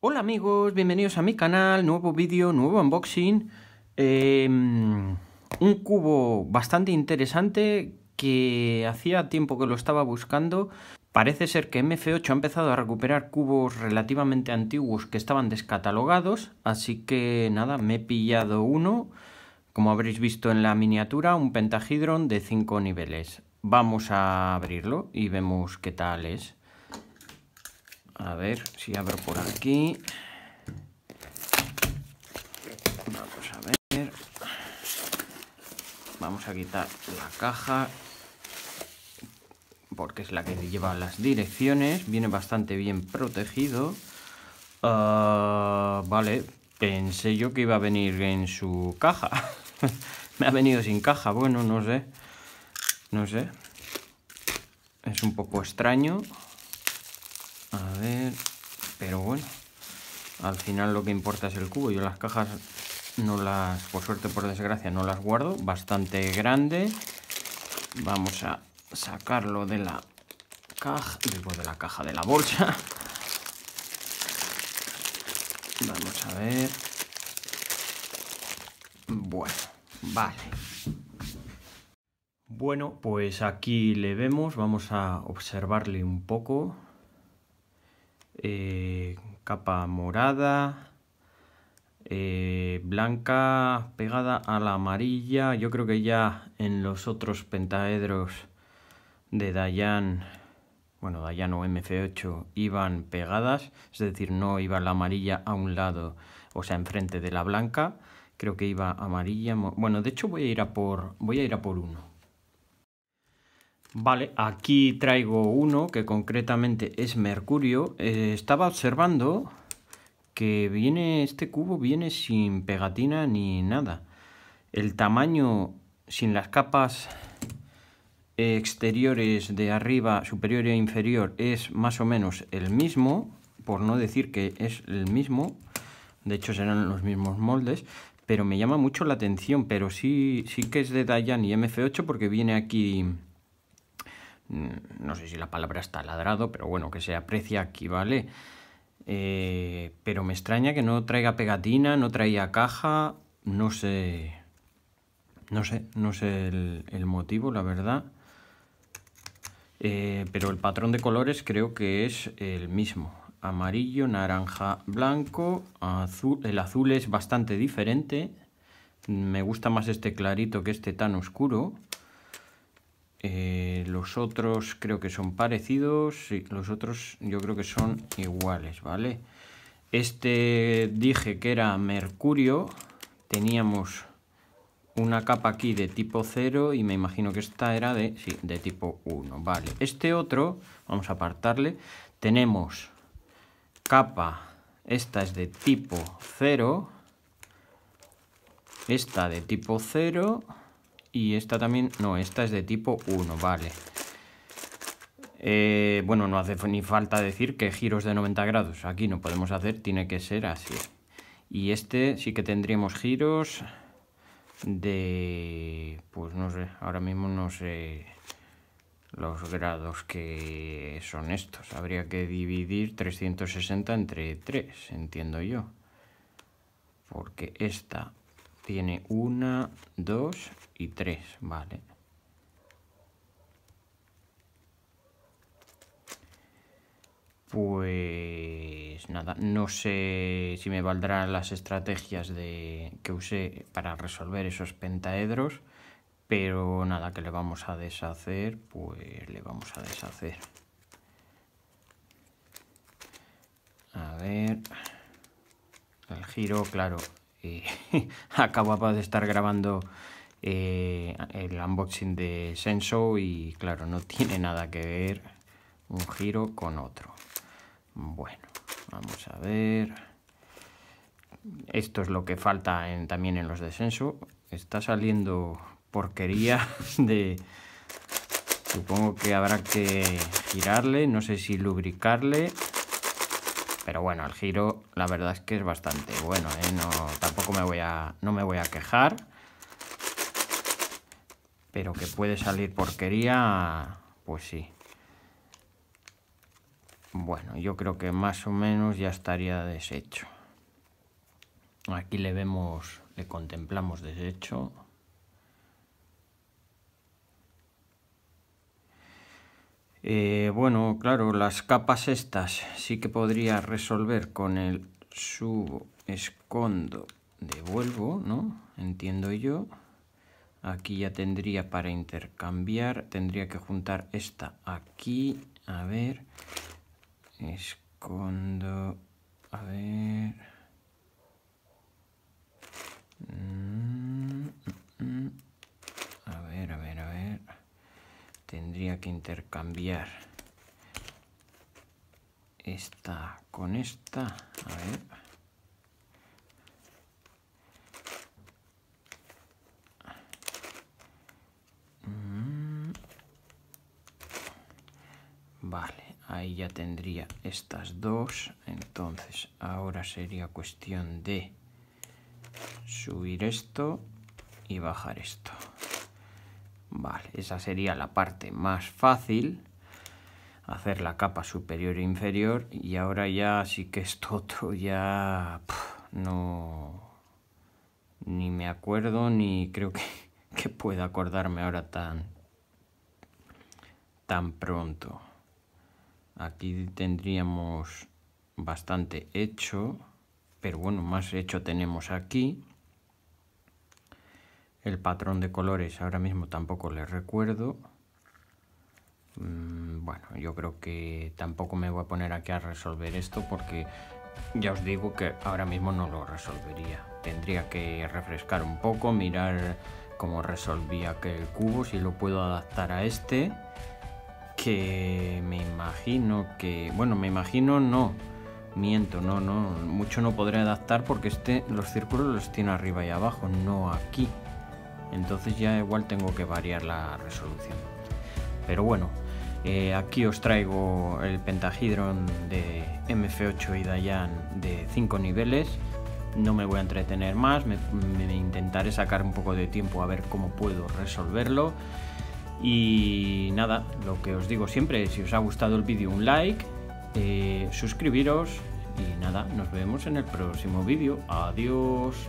Hola amigos, bienvenidos a mi canal, nuevo vídeo, nuevo unboxing. Em, un cubo bastante interesante que hacía tiempo que lo estaba buscando. Parece ser que MF8 ha empezado a recuperar cubos relativamente antiguos que estaban descatalogados, así que nada, me he pillado uno, como habréis visto en la miniatura, un pentahidron de 5 niveles. Vamos a abrirlo y vemos qué tal es. A ver si abro por aquí. Vamos a ver. Vamos a quitar la caja. Porque es la que lleva las direcciones. Viene bastante bien protegido. Ah, vale, pensé yo que iba a venir en su caja. Me ha venido sin caja. Bueno, no sé. No sé. Es un poco extraño. A ver, pero bueno, al final lo que importa es el cubo. Yo las cajas no las, por suerte, por desgracia, no las guardo. Bastante grande. Vamos a sacarlo de la caja, digo de la caja de la bolsa. Vamos a ver. Bueno, vale. Bueno, pues aquí le vemos, vamos a observarle un poco, eh, capa morada, eh, blanca pegada a la amarilla. Yo creo que ya en los otros pentaedros de Dayan, bueno, Dayan o MC8 iban pegadas, es decir, no iba la amarilla a un lado, o sea, enfrente de la blanca. Creo que iba amarilla. Bueno, de hecho voy a ir a por, voy a ir a por uno. Vale, aquí traigo uno que concretamente es mercurio. Eh, estaba observando que viene este cubo viene sin pegatina ni nada. El tamaño sin las capas eh, exteriores de arriba, superior e inferior es más o menos el mismo, por no decir que es el mismo. De hecho serán los mismos moldes, pero me llama mucho la atención, pero sí sí que es de Dayan y MF8 porque viene aquí Mm, no sé si la palabra está ladrado, pero bueno, que se aprecia aquí, ¿vale? Eh, pero me extraña que no traiga pegatina, no traía caja, no sé, no sé, no sé el, motivo, la verdad. Eh, pero el patrón de colores creo que es el mismo. Amarillo, naranja, blanco, azul. El azul es bastante diferente. Me gusta más este clarito que este tan oscuro. Eh, los otros creo que son parecidos y los otros yo creo que son iguales, ¿vale? Este dije que era mercurio, teníamos una capa aquí de tipo 0 y me imagino que esta era de, de tipo 1, ¿vale? Este otro, vamos a apartarle, tenemos capa, esta es de tipo 0, esta de tipo 0 y esta también, no, esta es de tipo 1, vale. Eh, bueno, no hace ni falta decir que giros de 90 grados, aquí no podemos hacer, tiene que ser así. Y este sí que tendríamos giros de, pues no sé, ahora mismo no sé los grados que son estos. Habría que dividir 360 entre 3, entiendo yo. Porque esta tiene una, dos y tres, vale. Pues nada, no sé si me valdrán las estrategias de, que usé para resolver esos pentaedros, pero nada, que le vamos a deshacer, pues le vamos a deshacer. A ver, el giro, claro, eh, acababa de estar grabando eh, el unboxing de Senso y claro, no tiene nada que ver un giro con otro. Bueno, vamos a ver. Esto es lo que falta en, también en los de Senso. Está saliendo porquería de... Supongo que habrá que girarle, no sé si lubricarle pero bueno, el giro la verdad es que es bastante bueno, ¿eh? tampoco me voy a, no me voy a quejar. Pero que puede salir porquería, pues sí. Bueno, yo creo que más o menos ya estaría deshecho. Aquí le vemos, le contemplamos deshecho. Eh, bueno, claro, las capas estas sí que podría resolver con el subo, escondo, devuelvo, ¿no? Entiendo yo. Aquí ya tendría para intercambiar, tendría que juntar esta aquí, a ver, escondo, a ver, tendría que intercambiar esta con esta. Mm. Vale, ahí ya tendría estas dos. Entonces, ahora sería cuestión de subir esto y bajar esto. Vale, esa sería la parte más fácil, hacer la capa superior e inferior y ahora ya sí que esto todo. ya no... ni me acuerdo ni creo que, que pueda acordarme ahora tan, tan pronto. Aquí tendríamos bastante hecho, pero bueno, más hecho tenemos aquí. El patrón de colores ahora mismo tampoco les recuerdo. Mm, bueno, yo creo que tampoco me voy a poner aquí a resolver esto porque ya os digo que ahora mismo no lo resolvería. Tendría que refrescar un poco, mirar cómo resolvía aquel cubo, si lo puedo adaptar a este. Que me imagino que... Bueno, me imagino no. Miento, no, no. Mucho no podré adaptar porque este, los círculos los tiene arriba y abajo, no aquí entonces ya igual tengo que variar la resolución. Pero bueno, eh, aquí os traigo el pentahidron de MF8 y Dayan de 5 niveles. No me voy a entretener más, me, intentaré sacar un poco de tiempo a ver cómo puedo resolverlo. Y nada, lo que os digo siempre, si os ha gustado el vídeo un like, eh, suscribiros y nada, nos vemos en el próximo vídeo. Adiós.